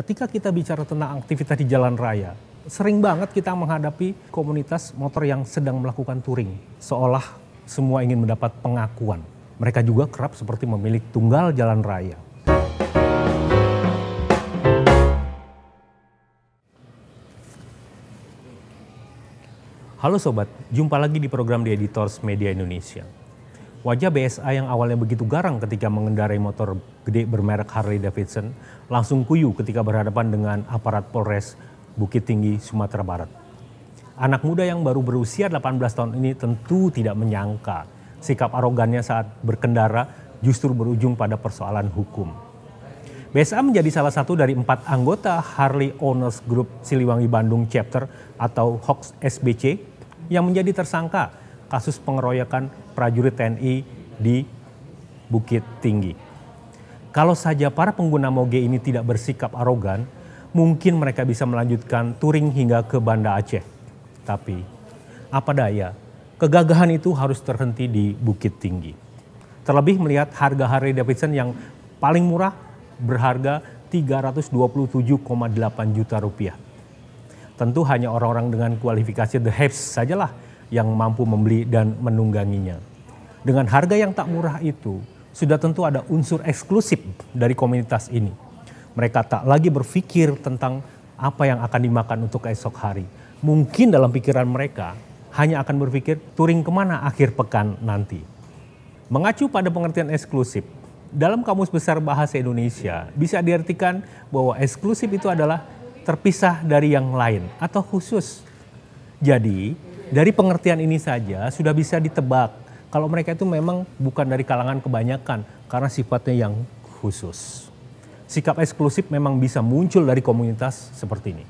ketika kita bicara tentang aktivitas di jalan raya, sering banget kita menghadapi komunitas motor yang sedang melakukan touring, seolah semua ingin mendapat pengakuan. Mereka juga kerap seperti memiliki tunggal jalan raya. Halo sobat, jumpa lagi di program The Editors Media Indonesia. Wajah BSA yang awalnya begitu garang ketika mengendarai motor gede bermerek Harley Davidson langsung kuyu ketika berhadapan dengan aparat Polres Bukit Tinggi, Sumatera Barat. Anak muda yang baru berusia 18 tahun ini tentu tidak menyangka sikap arogannya saat berkendara justru berujung pada persoalan hukum. BSA menjadi salah satu dari empat anggota Harley Owners Group Siliwangi Bandung Chapter atau HOX SBC yang menjadi tersangka kasus pengeroyokan prajurit TNI di Bukit Tinggi. Kalau saja para pengguna moge ini tidak bersikap arogan, mungkin mereka bisa melanjutkan touring hingga ke Banda Aceh. Tapi apa daya, kegagahan itu harus terhenti di Bukit Tinggi. Terlebih melihat harga Harley Davidson yang paling murah berharga 327,8 juta rupiah tentu hanya orang-orang dengan kualifikasi The Haves sajalah yang mampu membeli dan menungganginya. Dengan harga yang tak murah itu, sudah tentu ada unsur eksklusif dari komunitas ini. Mereka tak lagi berpikir tentang apa yang akan dimakan untuk esok hari. Mungkin dalam pikiran mereka hanya akan berpikir touring kemana akhir pekan nanti. Mengacu pada pengertian eksklusif, dalam Kamus Besar Bahasa Indonesia bisa diartikan bahwa eksklusif itu adalah terpisah dari yang lain atau khusus. Jadi, dari pengertian ini saja sudah bisa ditebak kalau mereka itu memang bukan dari kalangan kebanyakan karena sifatnya yang khusus. Sikap eksklusif memang bisa muncul dari komunitas seperti ini.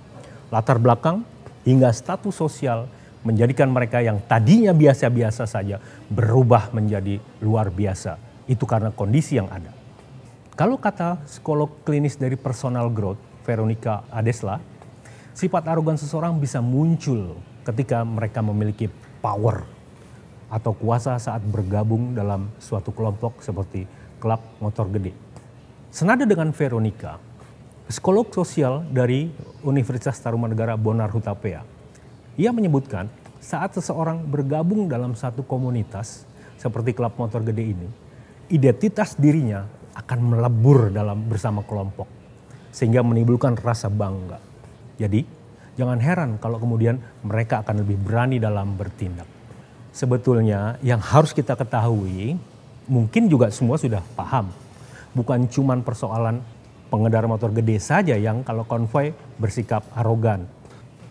Latar belakang hingga status sosial menjadikan mereka yang tadinya biasa-biasa saja berubah menjadi luar biasa. Itu karena kondisi yang ada. Kalau kata psikolog klinis dari personal growth, Veronica Adesla, sifat arogan seseorang bisa muncul ketika mereka memiliki power atau kuasa saat bergabung dalam suatu kelompok seperti klub motor gede. Senada dengan Veronica, psikolog sosial dari Universitas Tarumanegara Bonar Hutapea, ia menyebutkan saat seseorang bergabung dalam satu komunitas seperti klub motor gede ini, identitas dirinya akan melebur dalam bersama kelompok sehingga menimbulkan rasa bangga. Jadi jangan heran kalau kemudian mereka akan lebih berani dalam bertindak. Sebetulnya yang harus kita ketahui, mungkin juga semua sudah paham, bukan cuma persoalan pengendara motor gede saja yang kalau konvoy bersikap arogan.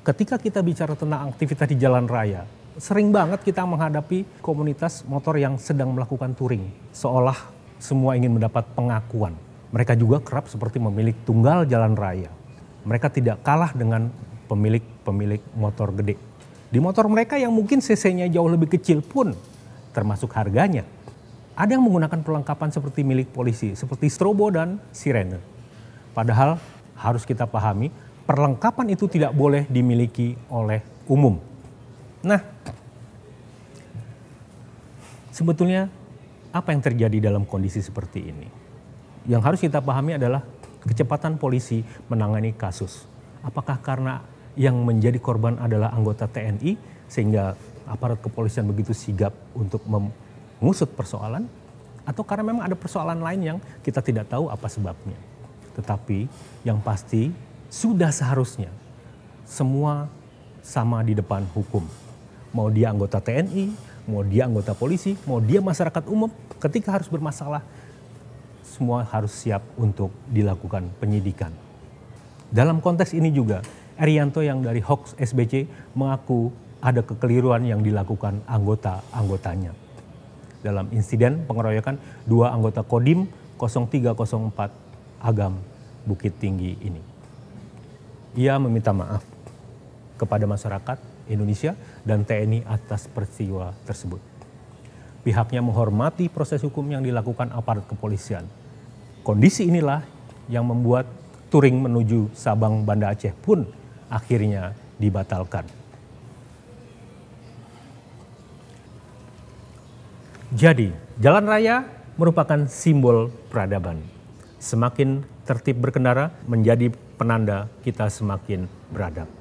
Ketika kita bicara tentang aktivitas di jalan raya, sering banget kita menghadapi komunitas motor yang sedang melakukan touring, seolah semua ingin mendapat pengakuan. Mereka juga kerap seperti memiliki tunggal jalan raya. Mereka tidak kalah dengan pemilik-pemilik motor gede. Di motor mereka yang mungkin CC-nya jauh lebih kecil pun termasuk harganya. Ada yang menggunakan perlengkapan seperti milik polisi, seperti strobo dan sirene. Padahal harus kita pahami, perlengkapan itu tidak boleh dimiliki oleh umum. Nah, sebetulnya apa yang terjadi dalam kondisi seperti ini? Yang harus kita pahami adalah kecepatan polisi menangani kasus. Apakah karena yang menjadi korban adalah anggota TNI sehingga aparat kepolisian begitu sigap untuk mengusut persoalan atau karena memang ada persoalan lain yang kita tidak tahu apa sebabnya. Tetapi yang pasti sudah seharusnya semua sama di depan hukum. Mau dia anggota TNI, mau dia anggota polisi, mau dia masyarakat umum, ketika harus bermasalah semua harus siap untuk dilakukan penyidikan. Dalam konteks ini juga Erianto yang dari Hoax SBC mengaku ada kekeliruan yang dilakukan anggota-anggotanya. Dalam insiden pengeroyokan dua anggota Kodim 0304 Agam Bukit Tinggi ini. Ia meminta maaf kepada masyarakat Indonesia dan TNI atas peristiwa tersebut. Pihaknya menghormati proses hukum yang dilakukan aparat kepolisian. Kondisi inilah yang membuat touring menuju Sabang Banda Aceh pun akhirnya dibatalkan. Jadi, jalan raya merupakan simbol peradaban. Semakin tertib berkendara menjadi penanda kita semakin beradab.